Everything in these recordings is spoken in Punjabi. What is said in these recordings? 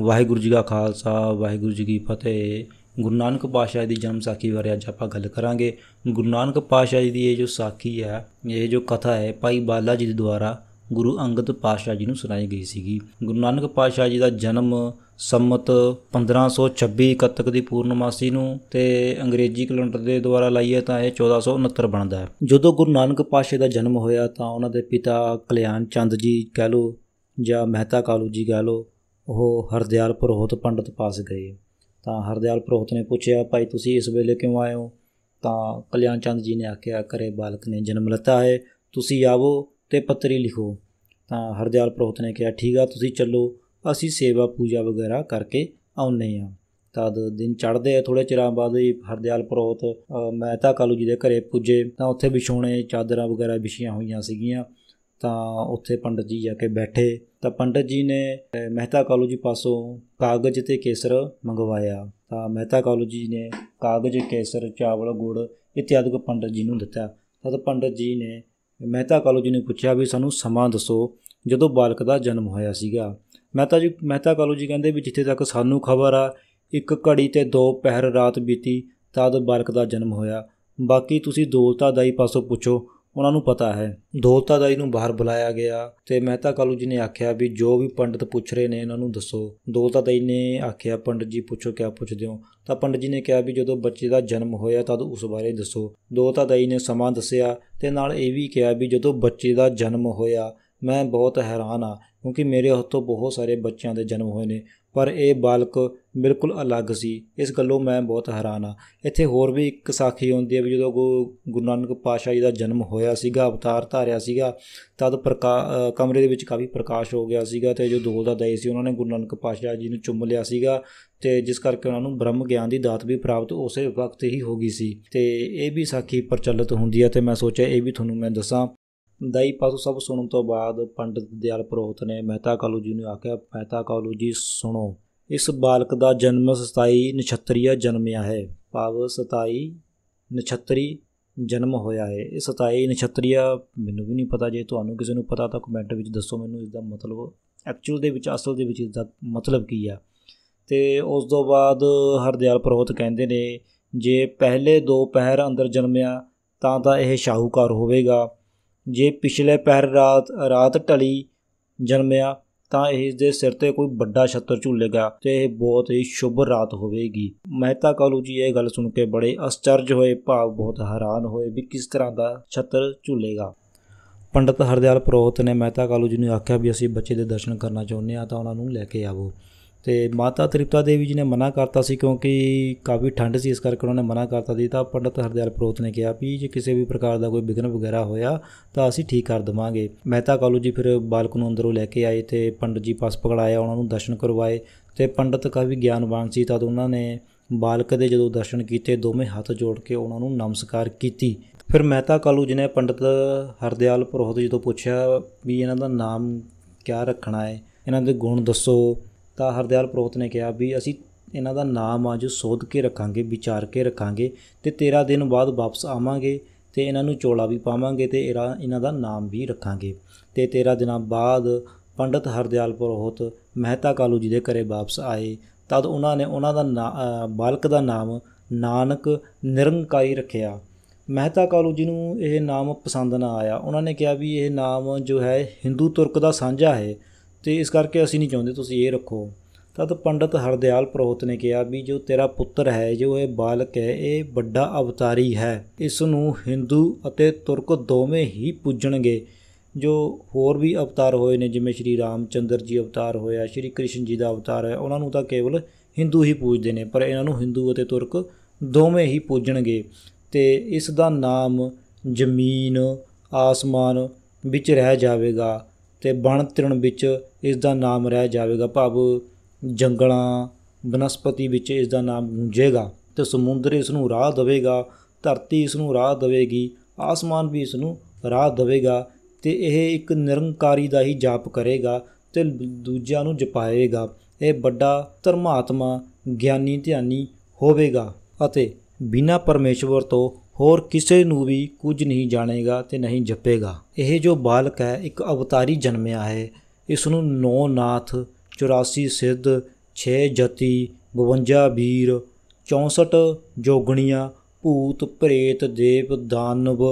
ਵਾਹਿਗੁਰੂ ਜੀ ਕਾ ਖਾਲਸਾ ਵਾਹਿਗੁਰੂ ਜੀ ਕੀ ਫਤਿਹ ਗੁਰੂ ਨਾਨਕ ਪਾਤਸ਼ਾਹ ਦੀ ਜਨਮ ਸਾਖੀ ਬਾਰੇ ਅੱਜ ਆਪਾਂ ਗੱਲ ਕਰਾਂਗੇ ਗੁਰੂ ਨਾਨਕ ਪਾਤਸ਼ਾਹ ਜੀ ਦੀ ਇਹ ਜੋ ਸਾਖੀ ਹੈ ਇਹ ਜੋ ਕਥਾ ਹੈ ਭਾਈ ਬਾਲਾ ਜੀ ਦੇ ਦੁਆਰਾ ਗੁਰੂ ਅੰਗਦ ਪਾਤਸ਼ਾਹ ਜੀ ਨੂੰ ਸੁਣਾਈ ਗਈ ਸੀਗੀ ਗੁਰੂ ਨਾਨਕ ਪਾਤਸ਼ਾਹ ਜੀ ਦਾ ਜਨਮ ਸੰਮਤ 1526 ਕਤਕ ਦੀ ਪੂਰਨਮਾਸੀ ਨੂੰ ਤੇ ਅੰਗਰੇਜ਼ੀ ਕੈਲੰਡਰ ਦੇ ਦੁਆਰਾ ਲਾਈਏ ਤਾਂ ਇਹ 1469 ਬਣਦਾ ਹੈ ਜਦੋਂ ਗੁਰੂ ਨਾਨਕ ਪਾਤਸ਼ਾਹ ਦਾ ਜਨਮ ਹੋਇਆ ਤਾਂ ਉਹਨਾਂ ਦੇ ਪਿਤਾ ਕਲਿਆਣ ਚੰਦ ਜੀ ਕਹਿ ਲੋ ਜਾਂ ਮਹਿਤਾ ਕਾਲੂ ਜੀ ਕਹਿ ਲੋ ਉਹ ਹਰਦਿਆਲ ਪ੍ਰੋਹਤ ਪੰਡਤ ਪਾਸ ਗਏ ਤਾਂ ਹਰਦਿਆਲ ਪ੍ਰੋਹਤ ਨੇ ਪੁੱਛਿਆ ਭਾਈ ਤੁਸੀਂ ਇਸ ਵੇਲੇ ਕਿਉਂ ਆਏ ਹੋ ਤਾਂ ਕਲਿਆਣ ਚੰਦ ਜੀ ਨੇ ਆਖਿਆ ਕਰੇ ਬਾਲਕ ਨੇ ਜਨਮ ਲਤਾ ਹੈ ਤੁਸੀਂ ਆਵੋ ਤੇ ਪੱਤਰੀ ਲਿਖੋ ਤਾਂ ਹਰਦਿਆਲ ਪ੍ਰੋਹਤ ਨੇ ਕਿਹਾ ਠੀਕ ਆ ਤੁਸੀਂ ਚੱਲੋ ਅਸੀਂ ਸੇਵਾ ਪੂਜਾ ਵਗੈਰਾ ਕਰਕੇ ਆਉਨੇ ਆ ਤਦ ਦਿਨ ਚੜਦੇ ਥੋੜੇ ਚਿਰਾਂ ਬਾਅਦ ਹੀ ਹਰਦਿਆਲ ਮੈਂ ਮਹਿਤਾ ਕਾਲੂ ਜੀ ਦੇ ਘਰੇ ਪੁੱਜੇ ਤਾਂ ਉੱਥੇ ਵਿਛੋਣੇ ਚਾਦਰਾਂ ਵਗੈਰਾ ਵਿਛੀਆਂ ਹੋਈਆਂ ਸੀਗੀਆਂ ਤਾਂ ਉੱਥੇ ਪੰਡਤ ਜੀ ਜਾ ਕੇ ਬੈਠੇ ਤਾਂ ਪੰਡਤ ਜੀ ਨੇ ਮਹਿਤਾ ਕਾਲੂਜੀ ਪਾਸੋਂ ਕਾਗਜ਼ ਤੇ ਕੇਸਰ ਮੰਗਵਾਇਆ ਤਾਂ ਮਹਿਤਾ ਕਾਲੂਜੀ ਨੇ ਕਾਗਜ਼ ਕੇਸਰ ਚਾਵਲ ਗੁੜ ਇਤਿਆਦਿਕ ਪੰਡਤ ਜੀ ਨੂੰ ਦਿੱਤਾ ਤਾਂ ਪੰਡਤ ਜੀ ਨੇ ਮਹਿਤਾ ਕਾਲੂਜੀ ਨੂੰ ਨੇ ਪੁੱਛਿਆ ਵੀ ਸਾਨੂੰ ਸਮਾਂ ਦੱਸੋ ਜਦੋਂ ਬਾਲਕ ਦਾ ਜਨਮ ਹੋਇਆ ਸੀਗਾ ਮਹਿਤਾ ਜੀ ਮਹਿਤਾ ਕਾਲੂਜੀ ਕਹਿੰਦੇ ਵੀ ਜਿੱਥੇ ਤੱਕ ਸਾਨੂੰ ਖਬਰ ਆ ਇੱਕ ਘੜੀ ਤੇ ਦੋ ਪਹਿਰ ਰਾਤ ਬੀਤੀ ਤਦ ਬਾਲਕ ਦਾ ਜਨਮ ਹੋਇਆ ਬਾਕੀ ਤੁਸੀਂ ਦੌਲਤਾ ਦਾਈ ਪਾਸੋਂ ਪੁੱਛੋ ਉਹਨਾਂ ਨੂੰ ਪਤਾ ਹੈ ਦਾਈ ਨੂੰ ਬਾਹਰ ਬੁਲਾਇਆ ਗਿਆ ਤੇ ਮਹਿਤਾ ਕਾਲੂ ਜੀ ਨੇ ਆਖਿਆ ਵੀ ਜੋ ਵੀ ਪੰਡਤ ਪੁੱਛ ਰਹੇ ਨੇ ਇਹਨਾਂ ਨੂੰ ਦੱਸੋ ਦਾਈ ਨੇ ਆਖਿਆ ਪੰਡਤ ਜੀ ਪੁੱਛੋ ਕਿਆ ਪੁੱਛਦੇ ਹੋ ਤਾਂ ਪੰਡਤ ਜੀ ਨੇ ਕਿਹਾ ਵੀ ਜਦੋਂ ਬੱਚੇ ਦਾ ਜਨਮ ਹੋਇਆ ਤਦ ਉਸ ਬਾਰੇ ਦੱਸੋ ਦਾਈ ਨੇ ਸਮਾਂ ਦੱਸਿਆ ਤੇ ਨਾਲ ਇਹ ਵੀ ਕਿਹਾ ਵੀ ਜਦੋਂ ਬੱਚੇ ਦਾ ਜਨਮ ਹੋਇਆ ਮੈਂ ਬਹੁਤ ਹੈਰਾਨ ਆ ਕਿਉਂਕਿ ਮੇਰੇ ਹੱਥੋਂ ਬਹੁਤ ਸਾਰੇ ਬੱਚਿਆਂ ਦੇ ਜਨਮ ਹੋਏ ਨੇ ਪਰ ਇਹ ਬਾਲਕ ਬਿਲਕੁਲ ਅਲੱਗ ਸੀ ਇਸ ਗੱਲੋਂ ਮੈਂ ਬਹੁਤ ਹੈਰਾਨ ਆ ਇੱਥੇ ਹੋਰ ਵੀ ਇੱਕ ਸਾਖੀ ਹੁੰਦੀ ਹੈ ਵੀ ਜਦੋਂ ਗੁਰੂ ਨਾਨਕ ਪਾਸ਼ਾ ਜੀ ਦਾ ਜਨਮ ਹੋਇਆ ਸੀਗਾ ਅਵਤਾਰ ਧਾਰਿਆ ਸੀਗਾ ਤਦ ਕਮਰੇ ਦੇ ਵਿੱਚ ਕਾਫੀ ਪ੍ਰਕਾਸ਼ ਹੋ ਗਿਆ ਸੀਗਾ ਤੇ ਜੋ ਦੋਲ ਦਾ ਦਈ ਸੀ ਉਹਨਾਂ ਨੇ ਗੁਰੂ ਨਾਨਕ ਪਾਸ਼ਾ ਜੀ ਨੂੰ ਚੁੰਮ ਲਿਆ ਸੀਗਾ ਤੇ ਜਿਸ ਕਰਕੇ ਉਹਨਾਂ ਨੂੰ ਬ੍ਰਹਮ ਗਿਆਨ ਦੀ ਦਾਤ ਵੀ ਪ੍ਰਾਪਤ ਉਸੇ ਵਕਤ ਹੀ ਹੋ ਗਈ ਸੀ ਤੇ ਇਹ ਵੀ ਸਾਖੀ ਪ੍ਰਚਲਿਤ ਹੁੰਦੀ ਹੈ ਤੇ ਮੈਂ ਸੋਚਿਆ ਇਹ ਵੀ ਤੁਹਾਨੂੰ ਮੈਂ ਦੱਸਾਂ ਦਾਈ ਪਾਸੋਂ ਸਭ ਸੁਣਨ ਤੋਂ ਬਾਅਦ ਪੰਡਤ ਦਿਆਲ ਪ੍ਰੋਹਤ ਨੇ ਮਹਿਤਾ ਕਾਲੂ ਜੀ ਨੂੰ ਆਖਿਆ ਮਹਿਤਾ ਕਾਲੂ ਜੀ ਸੁਣੋ ਇਸ ਬਾਲਕ ਦਾ ਜਨਮ 27 ਨਛਤਰੀਆ ਜਨਮਿਆ ਹੈ ਪਾਵ 27 ਨਛਤਰੀ ਜਨਮ ਹੋਇਆ ਹੈ ਇਹ 27 ਨਛਤਰੀਆ ਮੈਨੂੰ ਵੀ ਨਹੀਂ ਪਤਾ ਜੇ ਤੁਹਾਨੂੰ ਕਿਸੇ ਨੂੰ ਪਤਾ ਤਾਂ ਕਮੈਂਟ ਵਿੱਚ ਦੱਸੋ ਮੈਨੂੰ ਇਸ ਦਾ ਮਤਲਬ ਐਕਚੁਅਲ ਦੇ ਵਿੱਚ ਅਸਲ ਦੇ ਵਿੱਚ ਇਸ ਦਾ ਮਤਲਬ ਕੀ ਆ ਤੇ ਉਸ ਤੋਂ ਬਾਅਦ ਹਰਦਿਆਲ ਪ੍ਰੋਹਤ ਕਹਿੰਦੇ ਨੇ ਜੇ ਪਹਿਲੇ ਦੋ ਪਹਿਰ ਅੰਦਰ ਜਨਮਿਆ ਤਾਂ ਤਾਂ ਇਹ ਸ਼ਾਹੂਕਾਰ ਹੋਵੇਗਾ ਜੇ ਪਿਛਲੇ ਪਹਿਰ ਰਾਤ ਰਾਤ ਟਲੀ ਜਨਮਿਆ ਤਾਂ ਇਸ ਦੇ ਸਿਰ ਤੇ ਕੋਈ ਵੱਡਾ ਛੱਤਰ ਝੂਲੇਗਾ ਤੇ ਇਹ ਬਹੁਤ ਹੀ ਸ਼ੁਭ ਰਾਤ ਹੋਵੇਗੀ ਮਹਿਤਾ ਕਾਲੂ ਜੀ ਇਹ ਗੱਲ ਸੁਣ ਕੇ ਬੜੇ ਅਸਚਰਜ ਹੋਏ ਭਾਵ ਬਹੁਤ ਹੈਰਾਨ ਹੋਏ ਵੀ ਕਿਸ ਤਰ੍ਹਾਂ ਦਾ ਛੱਤਰ ਝੂਲੇਗਾ ਪੰਡਤ ਹਰਦਿਆਲ ਪ੍ਰੋਹਤ ਨੇ ਮਹਿਤਾ ਕਾਲੂ ਜੀ ਨੂੰ ਆਖਿਆ ਵੀ ਅਸੀਂ ਬੱਚੇ ਦੇ ਦਰਸ਼ਨ ਕਰਨਾ ਚਾਹੁੰਦੇ ਆ ਤਾਂ ਉਹਨਾਂ ਨੂੰ ਲੈ ਕੇ ਆਵੋ ਤੇ ਮਾਤਾ ਤ੍ਰਿਪਤਾ ਦੇਵੀ ਜੀ ਨੇ ਮਨਾ ਕਰਤਾ ਸੀ ਕਿਉਂਕਿ ਕਾਫੀ ਠੰਡ ਸੀ ਇਸ ਕਰਕੇ ਉਹਨਾਂ ਨੇ ਮਨਾ ਕਰਤਾ ਸੀ ਤਾਂ ਪੰਡਤ ਹਰਦਿਆਲ ਪ੍ਰੋਤ ਨੇ ਕਿਹਾ ਵੀ ਜੇ ਕਿਸੇ ਵੀ ਪ੍ਰਕਾਰ ਦਾ ਕੋਈ ਵਿਘਨ ਵਗੈਰਾ ਹੋਇਆ ਤਾਂ ਅਸੀਂ ਠੀਕ ਕਰ ਦਵਾਂਗੇ ਮਹਿਤਾ ਕਾਲੂ ਜੀ ਫਿਰ ਬਾਲਕ ਨੂੰ ਅੰਦਰੋਂ ਲੈ ਕੇ ਆਏ ਤੇ ਪੰਡਤ ਜੀ ਪਾਸ ਪਕੜਾਇਆ ਉਹਨਾਂ ਨੂੰ ਦਰਸ਼ਨ ਕਰਵਾਏ ਤੇ ਪੰਡਤ ਕਾਫੀ ਗਿਆਨਵਾਨ ਸੀ ਤਾਂ ਉਹਨਾਂ ਨੇ ਬਾਲਕ ਦੇ ਜਦੋਂ ਦਰਸ਼ਨ ਕੀਤੇ ਦੋਵੇਂ ਹੱਥ ਜੋੜ ਕੇ ਉਹਨਾਂ ਨੂੰ ਨਮਸਕਾਰ ਕੀਤੀ ਫਿਰ ਮਹਿਤਾ ਕਾਲੂ ਜੀ ਨੇ ਪੰਡਤ ਹਰਦਿਆਲ ਪ੍ਰੋਤ ਜੀ ਤੋਂ ਪੁੱਛਿਆ ਵੀ ਇਹਨਾਂ ਦਾ ਨਾਮ ਕਿਆ ਰੱਖਣਾ ਹੈ ਇਹਨਾਂ ਦੇ ਗੁਣ ਦੱਸੋ ਤਾਂ ਹਰਦਿਆਲ ਪ੍ਰੋਹਤ ਨੇ ਕਿਹਾ ਵੀ ਅਸੀਂ ਇਹਨਾਂ ਦਾ ਨਾਮ ਆ ਜੋ ਸੋਧ ਕੇ ਰੱਖਾਂਗੇ ਵਿਚਾਰ ਕੇ ਰੱਖਾਂਗੇ ਤੇ 13 ਦਿਨ ਬਾਅਦ ਵਾਪਸ ਆਵਾਂਗੇ ਤੇ ਇਹਨਾਂ ਨੂੰ ਚੋਲਾ ਵੀ ਪਾਵਾਂਗੇ ਤੇ ਇਹਨਾਂ ਦਾ ਨਾਮ ਵੀ ਰੱਖਾਂਗੇ ਤੇ 13 ਦਿਨਾਂ ਬਾਅਦ ਪੰਡਤ ਹਰਦਿਆਲ ਪ੍ਰੋਹਤ ਮਹਿਤਾ ਕਾਲੂ ਜੀ ਦੇ ਘਰੇ ਵਾਪਸ ਆਏ ਤਦ ਉਹਨਾਂ ਨੇ ਉਹਨਾਂ ਦਾ ਬਾਲਕ ਦਾ ਨਾਮ ਨਾਨਕ ਨਿਰੰਕਾਰੀ ਰੱਖਿਆ ਮਹਿਤਾ ਕਾਲੂ ਜੀ ਨੂੰ ਇਹ ਨਾਮ ਪਸੰਦ ਨਾ ਆਇਆ ਉਹਨਾਂ ਨੇ ਕਿਹਾ ਵੀ ਇਹ ਨਾਮ ਜੋ ਹੈ ਹਿੰਦੂ ਤੁਰਕ ਦਾ ਸਾਂਝਾ ਹੈ ਤੇ ਇਸ ਕਰਕੇ ਅਸੀਂ ਨਹੀਂ ਚਾਹੁੰਦੇ ਤੁਸੀਂ ਇਹ ਰੱਖੋ ਤਦ ਪੰਡਤ ਹਰਦਿਆਲ ਪ੍ਰੋਹਤ ਨੇ ਕਿਹਾ ਵੀ ਜੋ ਤੇਰਾ ਪੁੱਤਰ ਹੈ ਜੋ ਇਹ ਬਾਲਕ ਹੈ ਇਹ ਵੱਡਾ ਅਵਤਾਰੀ ਹੈ ਇਸ ਨੂੰ Hindu ਅਤੇ ਤੁਰਕ ਦੋਵੇਂ ਹੀ ਪੂਜਣਗੇ ਜੋ ਹੋਰ ਵੀ ਅਵਤਾਰ ਹੋਏ ਨੇ ਜਿਵੇਂ ਸ਼੍ਰੀ ਰਾਮਚੰਦਰ ਜੀ ਅਵਤਾਰ ਹੋਇਆ ਸ਼੍ਰੀ ਕ੍ਰਿਸ਼ਨ ਜੀ ਦਾ ਅਵਤਾਰ ਹੈ ਉਹਨਾਂ ਨੂੰ ਤਾਂ ਕੇਵਲ Hindu ਹੀ ਪੂਜਦੇ ਨੇ ਪਰ ਇਹਨਾਂ ਨੂੰ Hindu ਅਤੇ ਤੁਰਕ ਦੋਵੇਂ ਹੀ ਪੂਜਣਗੇ ਤੇ ਇਸ ਦਾ ਨਾਮ ਜ਼ਮੀਨ ਆਸਮਾਨ ਵਿੱਚ ਰਹਿ ਜਾਵੇਗਾ ਤੇ ਬਣ ਤ੍ਰਿਣ ਵਿੱਚ ਇਸ ਦਾ ਨਾਮ ਰਹਿ ਜਾਵੇਗਾ ਭਾਵ ਜੰਗਲਾਂ ਬਨਸਪਤੀ ਵਿੱਚ ਇਸ ਦਾ ਨਾਮ ਗੂੰਜੇਗਾ ਤੇ ਸਮੁੰਦਰ ਇਸ ਨੂੰ ਰਾਹ ਦੇਵੇਗਾ ਧਰਤੀ ਇਸ ਨੂੰ ਰਾਹ ਦੇਵੇਗੀ ਆਸਮਾਨ ਵੀ ਇਸ ਨੂੰ ਰਾਹ ਦੇਵੇਗਾ ਤੇ ਇਹ ਇੱਕ ਨਿਰੰਕਾਰੀ ਦਾ ਹੀ ਜਾਪ ਕਰੇਗਾ ਤੇ ਦੂਜਿਆਂ ਨੂੰ ਜਪਾਏਗਾ ਇਹ ਵੱਡਾ ਧਰਮਾਤਮਾ ਗਿਆਨੀ ਧਿਆਨੀ ਹੋਵੇਗਾ ਅਤੇ ਬਿਨਾ ਪਰਮੇਸ਼ਵਰ ਤੋਂ ਹੋਰ ਕਿਸੇ ਨੂੰ ਵੀ ਕੁਝ ਨਹੀਂ ਜਾਣੇਗਾ ਤੇ ਨਹੀਂ ਜਪੇਗਾ ਇਹ ਜੋ ਬਾਲਕ ਹੈ ਇੱਕ ਅਵਤਾਰੀ ਜਨਮਿਆ ਹੈ ਇਸ ਨੂੰ ਨੌ ਨਾਥ 84 ਸਿੱਧ 6 ਜਤੀ 52 ਵੀਰ 64 ਜੋਗਣੀਆਂ ਭੂਤ ਪ੍ਰੇਤ ਦੇਵ ਦਾਨਵ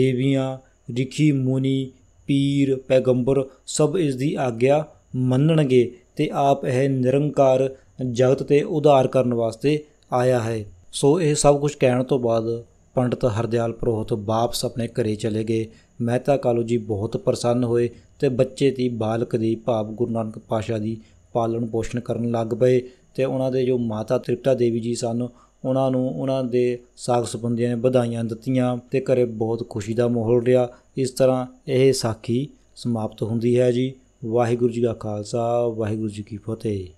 ਦੇਵੀਆਂ ਰਿਖੀ ਮੁਨੀ ਪੀਰ ਪੈਗੰਬਰ ਸਭ ਇਸ ਦੀ ਆਗਿਆ ਮੰਨਣਗੇ ਤੇ ਆਪ ਇਹ ਨਿਰੰਕਾਰ ਜਗਤ ਤੇ ਉਧਾਰ ਕਰਨ ਵਾਸਤੇ ਆਇਆ ਹੈ ਸੋ ਇਹ ਸਭ ਕੁਝ ਕਹਿਣ ਤੋਂ ਬਾਅਦ ਪੰਡਤ ਹਰਦਿਆਲ ਪ੍ਰੋਹਤ ਵਾਪਸ ਆਪਣੇ ਘਰੇ ਚਲੇ ਗਏ ਮਹਿਤਾ ਕਾਲੂ ਜੀ ਬਹੁਤ ਪ੍ਰਸੰਨ ਹੋਏ ਤੇ ਬੱਚੇ ਦੀ ਬਾਲਕ ਦੀ ਭਾਵ ਗੁਰੂ ਨਾਨਕ ਪਾਸ਼ਾ ਦੀ ਪਾਲਣ ਪੋਸ਼ਣ ਕਰਨ ਲੱਗ ਪਏ ਤੇ ਉਹਨਾਂ ਦੇ ਜੋ ਮਾਤਾ ਤ੍ਰਿਪਤਾ ਦੇਵੀ ਜੀ ਸਨ ਉਹਨਾਂ ਨੂੰ ਉਹਨਾਂ ਦੇ ਸਾਖ ਸੰਬੰਧੀਆਂ ਨੇ ਵਧਾਈਆਂ ਦਿੱਤੀਆਂ ਤੇ ਘਰੇ ਬਹੁਤ ਖੁਸ਼ੀ ਦਾ ਮਾਹੌਲ ਰਿਹਾ ਇਸ ਤਰ੍ਹਾਂ ਇਹ ਸਾਖੀ ਸਮਾਪਤ ਹੁੰਦੀ ਹੈ ਜੀ ਵਾਹਿਗੁਰੂ ਜੀ ਕਾ ਖਾਲਸਾ ਵਾਹਿਗੁਰੂ ਜੀ ਕੀ ਫਤਿਹ